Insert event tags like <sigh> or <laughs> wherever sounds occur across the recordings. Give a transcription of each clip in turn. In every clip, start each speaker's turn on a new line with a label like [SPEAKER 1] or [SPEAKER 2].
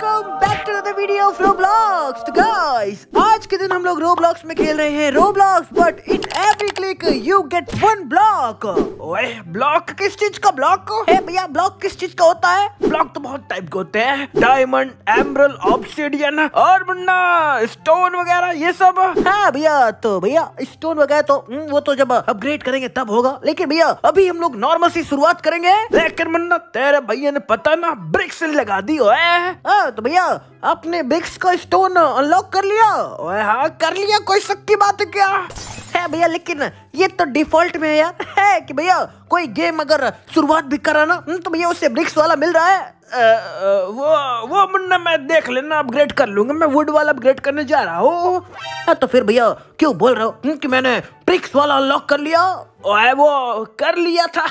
[SPEAKER 1] welcome back to another video from तो guys आज के दिन हम लोग रो में खेल रहे हैं row blocks but in every click you get one block ओए ब्लॉक किस चीज का ब्लॉक है भैया ब्लॉक किस चीज का होता है ब्लॉक तो बहुत टाइप के होते हैं डायमंड एमरल ऑब्सिडियन और मुन्ना स्टोन वगैरह ये सब है हाँ भैया तो भैया स्टोन वगैरह तो हम्म, वो तो जब अपग्रेड करेंगे तब होगा लेकिन भैया अभी हम लोग नॉर्मल से शुरुआत करेंगे लेकिन मुन्ना तेरे भैया ने पता ना ब्रिक्स लगा दी हो हाँ, तो भैया अपने ब्रिक्स को स्टोन अनलॉक कर लिया हाँ कर लिया कोई शक्ति बात क्या है भैया लेकिन ये तो डिफॉल्ट में है यार है कि भैया कोई गेम अगर शुरुआत भी करा ना हम्म, तो भैया उससे ब्रिक्स वाला मिल रहा है आ, आ, वो वो मुन्ना मैं देख लेना अपग्रेड कर लूंगा मैं वुड वाला अपग्रेड करने जा रहा हूँ हाँ, तो फिर भैया क्यों बोल रहे हो हम्म, कि मैंने ब्रिक्स वाला अनलॉक कर लिया ओए वो कर लिया था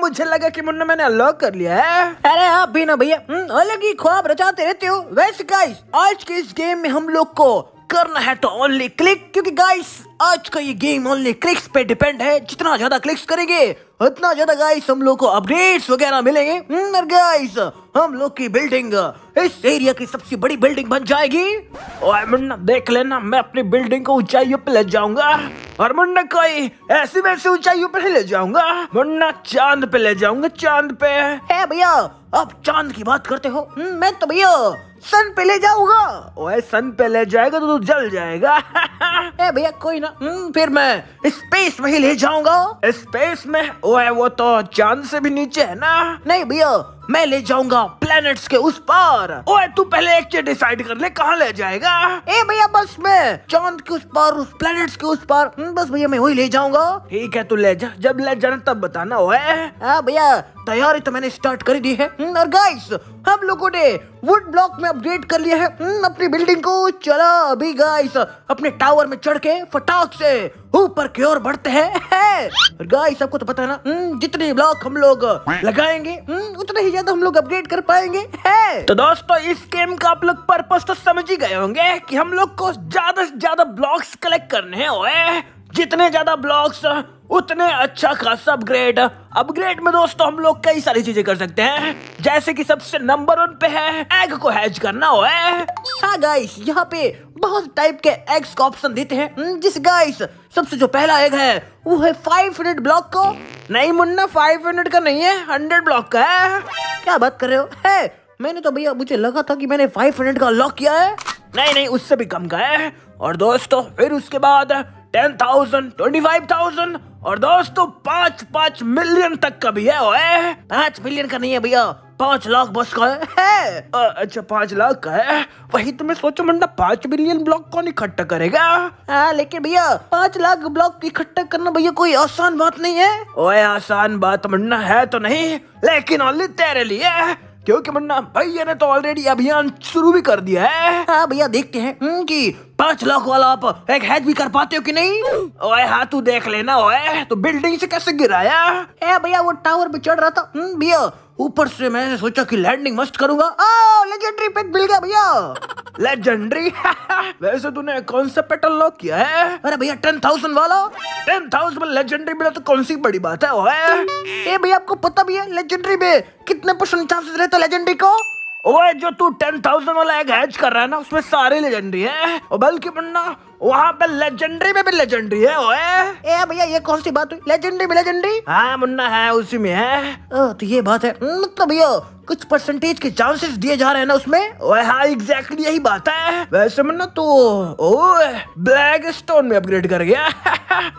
[SPEAKER 1] <laughs> मुझे लगा कि मुन्ना मैंने अनलॉक कर लिया है अरे आप भी ना भैया हम्म, अलग ही ख्वाब रचाते रहते हो वैसे गाइस आज के इस गेम में हम लोग को करना है तो ओनली क्लिक क्योंकि गाइस आज का ये गेम ओनली क्लिक्स पे डिपेंड है जितना ज्यादा क्लिक्स करेंगे उतना ज्यादा गाइस हम लोग को अपडेट्स वगैरह मिलेंगे हम्म, और गाइस हम लोग की बिल्डिंग इस एरिया की सबसे बड़ी बिल्डिंग बन जाएगी और मुन्ना देख लेना मैं अपनी बिल्डिंग को ऊंचाइयों पे ले जाऊंगा और मुन्ना कोई ऐसी वैसी ऊंचाइयों पे ले जाऊंगा मुन्ना चांद पे ले जाऊंगा चांद पे है भैया आप चांद की बात करते हो हम्म, मैं तो भैया सन पे ले जाऊंगा ओए सन पे ले जाएगा तो तू जल जाएगा <laughs> ए भैया कोई ना हम्म, फिर मैं स्पेस में ही ले जाऊंगा स्पेस में ओए वो तो चांद से भी नीचे है ना नहीं भैया मैं ले जाऊंगा प्लैनेट्स के उस पार ओए तू पहले एक चीज डिसाइड कर ले कहाँ ले जाएगा ए भैया बस मैं चांद के उस पार उस प्लैनेट्स के उस पार हम्म, बस भैया मैं वही ले जाऊंगा ठीक है तू ले जा जब ले जाना तब बताना ओए हाँ भैया तैयारी तो मैंने स्टार्ट कर दी है हम्म, और गाइस हम लोगों ने वुड ब्लॉक में अपग्रेड कर लिया है हम्म, अपनी बिल्डिंग को चला अभी गाइस अपने टावर में चढ़ के फटाक से ऊपर की ओर बढ़ते हैं है। और गाइस आपको तो पता है ना हम्म, जितने ब्लॉक हम लोग लगाएंगे हम्म, उतने ही ज्यादा हम लोग अपग्रेड कर पाएंगे है तो दोस्तों इस गेम का आप लोग पर्पज तो समझ ही गए होंगे कि हम लोग को ज्यादा से ज्यादा ब्लॉक्स कलेक्ट करने हैं जितने ज़्यादा ब्लॉक्स उतने अच्छा खासा अपग्रेड अपग्रेड में दोस्तों हम लोग कई सारी चीजें कर सकते हैं जैसे कि सबसे नंबर वन पे है एग को हैच करना हो है हाँ गाइस यहाँ पे बहुत टाइप के एग्स का ऑप्शन देते हैं हम्म, जिस गाइस सबसे जो पहला एग है वो है फाइव हंड्रेड ब्लॉक को नहीं मुन्ना फाइव हंड्रेड का नहीं है हंड्रेड ब्लॉक का है क्या बात कर रहे हो है मैंने तो भैया मुझे लगा था कि मैंने फाइव हंड्रेड का लॉक किया है नहीं नहीं उससे भी कम का है और दोस्तों फिर उसके बाद ten thousand twenty five thousand और दोस्तों पाँच पाँच मिलियन तक का भी है ओए पाँच मिलियन का नहीं है भैया पाँच लाख बस का है आ, अच्छा पाँच लाख का है वही तो मैं सोचू मंडा पाँच मिलियन ब्लॉक कौन इकट्ठा करेगा आ, हाँ, लेकिन भैया पाँच लाख ब्लॉक इकट्ठा करना भैया कोई आसान बात नहीं है ओए आसान बात मंडा है तो नहीं लेकिन ओनली तेरे लिए क्योंकि मुन्ना भैया ने तो ऑलरेडी अभियान शुरू भी कर दिया है हाँ भैया देखते हैं हम्म, कि पांच लाख वाला आप एक हैज भी कर पाते हो कि नहीं ओए हाँ तू देख लेना ओए तो बिल्डिंग से कैसे गिराया है भैया वो टावर पे चढ़ रहा था हम्म, भैया ऊपर से मैंने सोचा कि लैंडिंग मस्त करूंगा ओ लेजेंडरी मिल गया भैया लेजेंडरी <laughs> वैसे तूने कौन सा पेटल लॉक किया है अरे भैया टेन थाउजेंड वाला टेन थाउजेंड में लेजेंडरी मिला तो कौन सी बड़ी बात है ओए ए भैया आपको पता भी है लेजेंडरी में कितने परसेंट चांसेस रहता लेजेंडरी को ओए जो तू टेन थाउजेंड वाला एग हैच कर रहा है ना उसमें सारे लेजेंडरी है और बल्कि मुन्ना वहाँ पे लेजेंडरी में भी लेजेंडरी है ओए ए भैया ये कौन सी बात हुई लेजेंडरी में लेजेंडरी हाँ मुन्ना है उसी में है ओ, तो ये बात है मतलब भैया कुछ परसेंटेज के चांसेस दिए जा रहे हैं ना उसमें ओए हाँ एग्जैक्टली यही बात है वैसे मुन्ना तो ओए ब्लैक स्टोन में अपग्रेड कर गया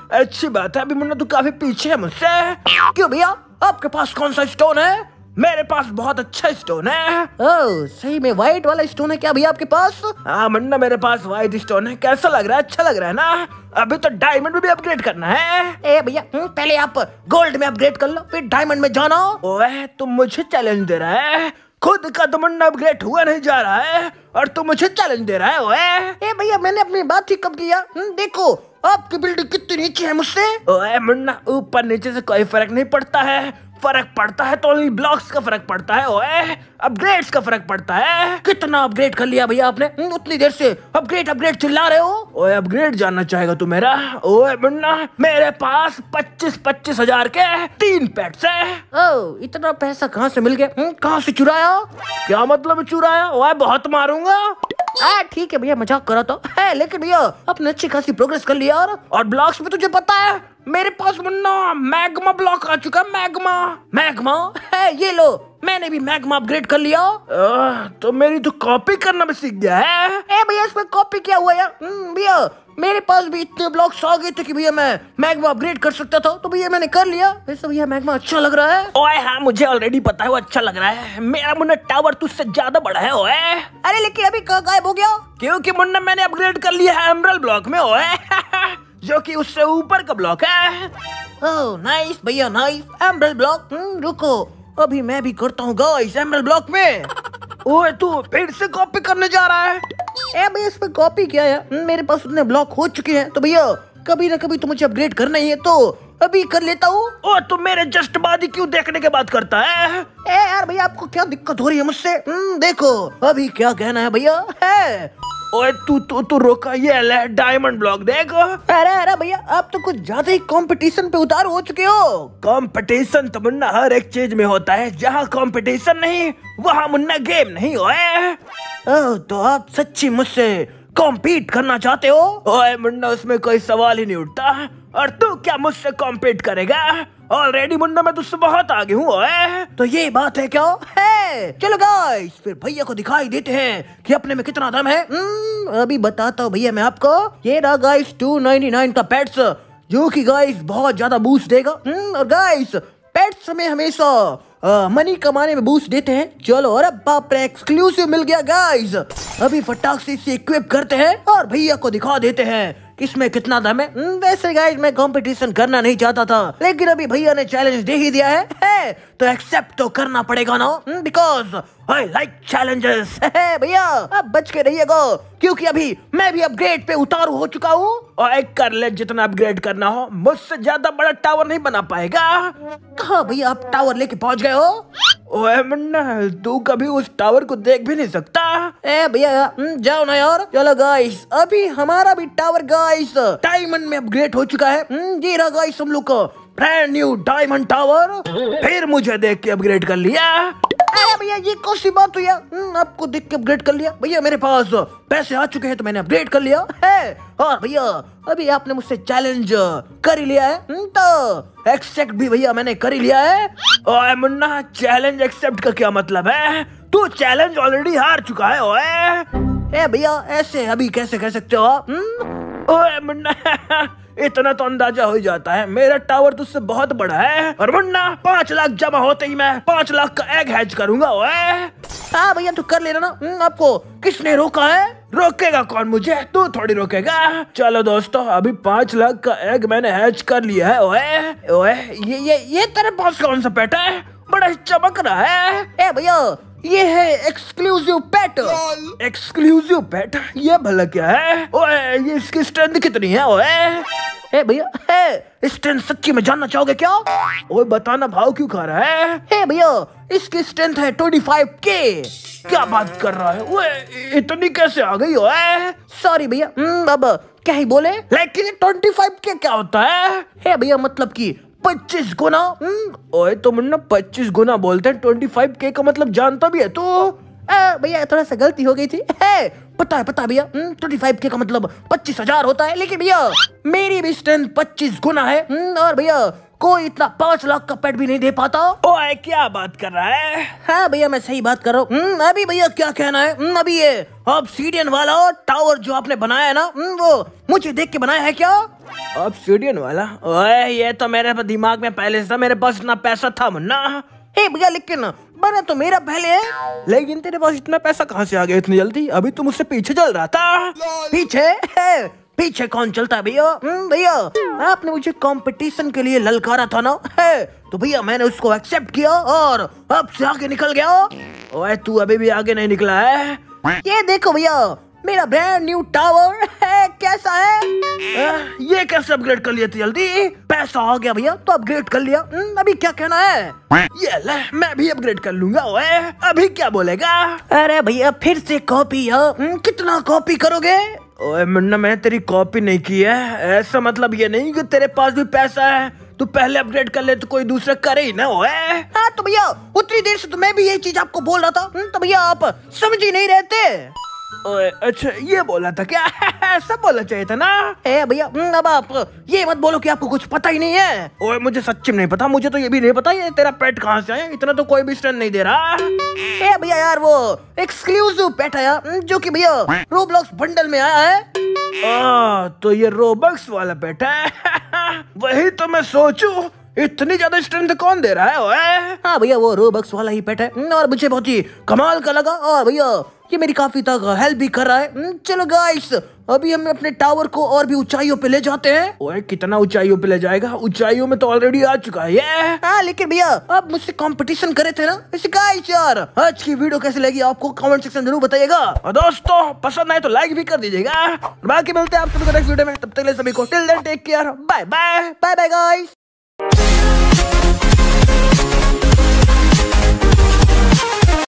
[SPEAKER 1] <laughs> अच्छी बात है अभी मुन्ना तू काफी पीछे है मुझसे क्यों भैया आपके पास कौन सा स्टोन है मेरे पास बहुत अच्छा स्टोन है ओ, सही में व्हाइट वाला स्टोन है क्या भैया आपके पास हाँ मुन्ना मेरे पास व्हाइट स्टोन है कैसा लग रहा है अच्छा लग रहा है ना अभी तो डायमंड में भी अपग्रेड करना है ए भैया हम्म, पहले आप गोल्ड में अपग्रेड कर लो फिर डायमंड में जाना ओए तुम मुझे चैलेंज दे रहा है खुद का तमन्ना तो अपग्रेड हुआ नहीं जा रहा है और तुम मुझे चैलेंज दे रहा है ओए ए भैया मैंने अपनी बात ही कब किया हम्म, देखो आपकी बिल्डिंग कितनी नीचे है मुझसे ओए मुन्ना ऊपर नीचे से कोई फर्क नहीं पड़ता है फर्क पड़ता है तो ब्लॉक्स का फर्क पड़ता है ओए अपग्रेड्स का फर्क पड़ता है कितना अपग्रेड कर लिया भैया आपने उतनी देर से अपग्रेड अपग्रेड चिल्ला रहे हो ओए अपग्रेड जानना चाहेगा तू मेरा ओए मुन्ना मेरे पास पच्चीस पच्चीस हजार के तीन पेट्स है ओ इतना पैसा कहाँ से मिल गया कहाँ से चुराया क्या मतलब चुराया ओए बहुत मारूंगा हाँ, ठीक है भैया मजाक करा तो है लेकिन भैया आपने अच्छी खासी प्रोग्रेस कर लिया और, और ब्लॉक्स में तुझे पता है मेरे पास मुन्ना मैग्मा ब्लॉक आ चुका मैग्मा मैग्मा है ये लो मैंने भी मैग्मा अपग्रेड कर लिया आ, तो मेरी तो कॉपी करना भी सीख गया है ए भैया इसमें कॉपी क्या हुआ यार हम्म, भैया मेरे पास भी इतने ब्लॉक्स आ गए थे कि भैया मैं मैग्मा अपग्रेड कर सकता था तो भैया मैंने कर लिया वैसे भैया मैग्मा अच्छा लग रहा है ओए हाँ मुझे ऑलरेडी पता है वो अच्छा लग रहा है मेरा मुन्ना टावर तुझसे ज्यादा बड़ा है ओए अरे लेकिन अभी गायब हो गया क्योंकि मुन्ना मैंने अपग्रेड कर लिया है एमरल ब्लॉक में ओए <laughs> जो कि उससे ऊपर का ब्लॉक है ओह oh, नाइस भैया नाइस एमरल ब्लॉक रुको अभी मैं भी करता हूँ गाइस एमरल ब्लॉक में ओए तू फिर से कॉपी करने जा रहा है ए भैया इसमें कॉपी क्या है हम्म, मेरे पास उतने ब्लॉक हो चुके हैं तो भैया कभी ना कभी तो मुझे अपग्रेड करना ही है तो अभी कर लेता हूँ ओ तुम मेरे जस्ट बाद ही क्यों देखने के बात करता है ए यार भैया आपको क्या दिक्कत हो रही है मुझसे हम्म, देखो अभी क्या कहना है भैया है ओए तू तू तू रोका ये डायमंड ब्लॉक देखो अरे अरे भैया आप तो कुछ ज्यादा ही कंपटीशन पे उतार हो चुके हो कंपटीशन तो मुन्ना हर एक चीज में होता है जहाँ कंपटीशन नहीं वहाँ मुन्ना गेम नहीं ओए ओ, तो आप सच्ची मुझसे कॉम्पीट करना चाहते हो ओए मुन्ना उसमें कोई सवाल ही नहीं उठता और तू क्या मुझसे कॉम्पीट करेगा ऑलरेडी मुंडा मैं तुझसे बहुत आगे हूँ तो ये बात है क्या है चलो गाइस फिर भैया को दिखाई देते हैं कि अपने में कितना दम है हम्म, अभी बताता हूँ भैया मैं आपको ये रहा गाइस 299 का पेट्स जो कि गाइस बहुत ज्यादा बूस्ट देगा हम्म, और गाइस पेट्स में हमेशा मनी कमाने में बूस्ट देते हैं चलो अरे बाप रे एक्सक्लूसिव मिल गया गाइस अभी फटाक से इक्विप करते हैं और भैया को दिखा देते हैं इसमें कितना दम है हम्म, वैसे गाइज मैं कंपटीशन करना नहीं चाहता था लेकिन अभी भैया ने चैलेंज दे ही दिया है, है तो एक्सेप्ट तो करना पड़ेगा ना बिकॉज आई लाइक चैलेंजेस भैया अब बच के रहिएगा क्योंकि अभी मैं भी अपग्रेड पे उतारू हो चुका हूँ और एक कर ले जितना अपग्रेड करना हो मुझसे ज्यादा बड़ा टावर नहीं बना पाएगा कहा भैया आप टावर लेके पहुंच गए हो ओए मुन्ना तू कभी उस टावर को देख भी नहीं सकता ए भैया हम्म, जाओ ना यार चलो गाइस अभी हमारा भी टावर गाइस डायमंड में अपग्रेड हो चुका है जी हम्म, रहा गाइस हम लोग का ब्रांड न्यू डायमंड टावर फिर मुझे देख के अपग्रेड कर लिया अरे भैया ये कौन सी बात हुई हम्म, आपको देख के अपग्रेड कर लिया भैया मेरे पास पैसे आ चुके हैं तो मैंने अपग्रेड कर लिया है और हाँ भैया अभी आपने मुझसे चैलेंज कर लिया है हम्म, तो एक्सेप्ट भी भैया मैंने कर ही लिया है ओए मुन्ना चैलेंज एक्सेप्ट का क्या मतलब है तू चैलेंज ऑलरेडी हार चुका है ओए ए भैया ऐसे अभी कैसे कह सकते हो आप हम्म? ओए मुन्ना इतना तो अंदाजा हो जाता है मेरा टावर उससे बहुत बड़ा है और मुन्ना पाँच लाख जमा होते ही मैं पाँच लाख का एग हैच करूंगा हाँ भैया तू तो कर लेना ना हम्म, आपको किसने रोका है रोकेगा कौन मुझे तू थोड़ी रोकेगा चलो दोस्तों अभी पाँच लाख का एग मैंने हैच कर लिया है ओए ओए ये ये ये तेरे पास कौन सा पेटा है बड़ा चमक रहा है ए भैया ये है एक्सक्लूसिव पेट एक्सक्लूसिव पेट ये भला क्या है ओए ये इसकी स्ट्रेंथ कितनी है ओए ए भैया हे स्ट्रेंथ सच्ची में जानना चाहोगे क्या ओए बताना भाव क्यों खा रहा है हे भैया इसकी स्ट्रेंथ है ट्वेंटी फाइव के क्या बात कर रहा है ओए इतनी कैसे आ गई ओए सॉरी भैया हम्म, अब क्या ही बोले लेकिन ट्वेंटी फाइव के क्या होता है हे भैया मतलब कि पच्चीस गुना हम्म, ओए तो मुन्ना पच्चीस गुना बोलते हैं ट्वेंटी फाइव के का मतलब जानता भी है तो भैया थोड़ा सा गलती हो गई थी <laughs> है पता है पता भैया ट्वेंटी फाइव के का मतलब पच्चीस हजार होता है लेकिन भैया मेरी भी स्ट्रेंथ पच्चीस गुना है हम्म, और भैया कोई इतना पांच लाख का पेट भी नहीं दे पाता ओए क्या बात कर रहा है हाँ भैया मैं सही बात कर रहा हूँ हम्म, अभी भैया क्या कहना है हम्म, अभी ये अब सीडियन वाला टावर जो आपने बनाया है ना हम्म, वो मुझे देख के बनाया है क्या अब सीडियन वाला ओए ये तो मेरे दिमाग में पहले से था मेरे पास इतना पैसा था मुन्ना हे भैया लेकिन बना तो मेरा पहले है लेकिन तेरे पास इतना पैसा कहाँ से आ गया इतनी जल्दी अभी तुम उससे पीछे चल रहा था पीछे पीछे कौन चलता है भैया हम्म, भैया आपने मुझे कंपटीशन के लिए ललकारा था ना है तो भैया मैंने उसको एक्सेप्ट किया और अब से आगे निकल गया ओए तू अभी भी आगे नहीं निकला है ये देखो भैया मेरा ब्रांड न्यू टावर है कैसा है आ, ये कैसे अपग्रेड कर लिया जल्दी पैसा आ गया भैया तो अपग्रेड कर लिया न, हम्म, अभी क्या कहना है ये ले मैं भी अपग्रेड कर लूंगा ओए अभी क्या बोलेगा अरे भैया फिर से कॉपी हाँ? हम्म, कितना कॉपी करोगे ओए मुन्ना मैंने तेरी कॉपी नहीं की है ऐसा मतलब ये नहीं कि तेरे पास भी पैसा है तू पहले अपडेट कर ले तो कोई दूसरा करे ही ना ओए हाँ तो भैया उतनी देर से तो मैं भी यही चीज आपको बोल रहा था हम्म, तो भैया आप समझ ही नहीं रहते ओए अच्छा ये बोला था क्या <laughs> सब बोलना चाहिए था ना ए भैया हम्म, अब आप ये मत बोलो कि आपको कुछ पता ही नहीं है ओए मुझे सच्ची में नहीं पता मुझे तो ये भी नहीं पता ये तेरा पेट कहाँ से आया इतना तो कोई भी स्टैंड नहीं दे रहा ए भैया यार वो एक्सक्लूसिव पेट आया जो कि भैया रोबलॉक्स बंडल में आया है आ, तो ये रोबक्स वाला पेट है <laughs> वही तो मैं सोचू इतनी ज्यादा स्ट्रेंथ कौन दे रहा है हाँ भैया वो रोबक्स वाला ही पेट है हम्म, और मुझे बहुत ही कमाल का लगा और हाँ भैया ये मेरी काफी तक हेल्प भी कर रहा है हम्म, चलो गाइस अभी हम अपने टावर को और भी ऊंचाइयों पे ले जाते हैं ओए कितना ऊंचाइयों पे ले जाएगा ऊंचाइयों में तो ऑलरेडी आ चुका है ये हाँ लेकिन भैया आप मुझसे कंपटीशन करे थे ना इसे गाइस यार आज की वीडियो कैसी लगी आपको कमेंट सेक्शन जरूर बताइएगा और दोस्तों पसंद आए तो लाइक भी कर दीजिएगा बाकी मिलते हैं आप सभी को नेक्स्ट वीडियो में तब तक सभी को till then take care bye bye bye bye guys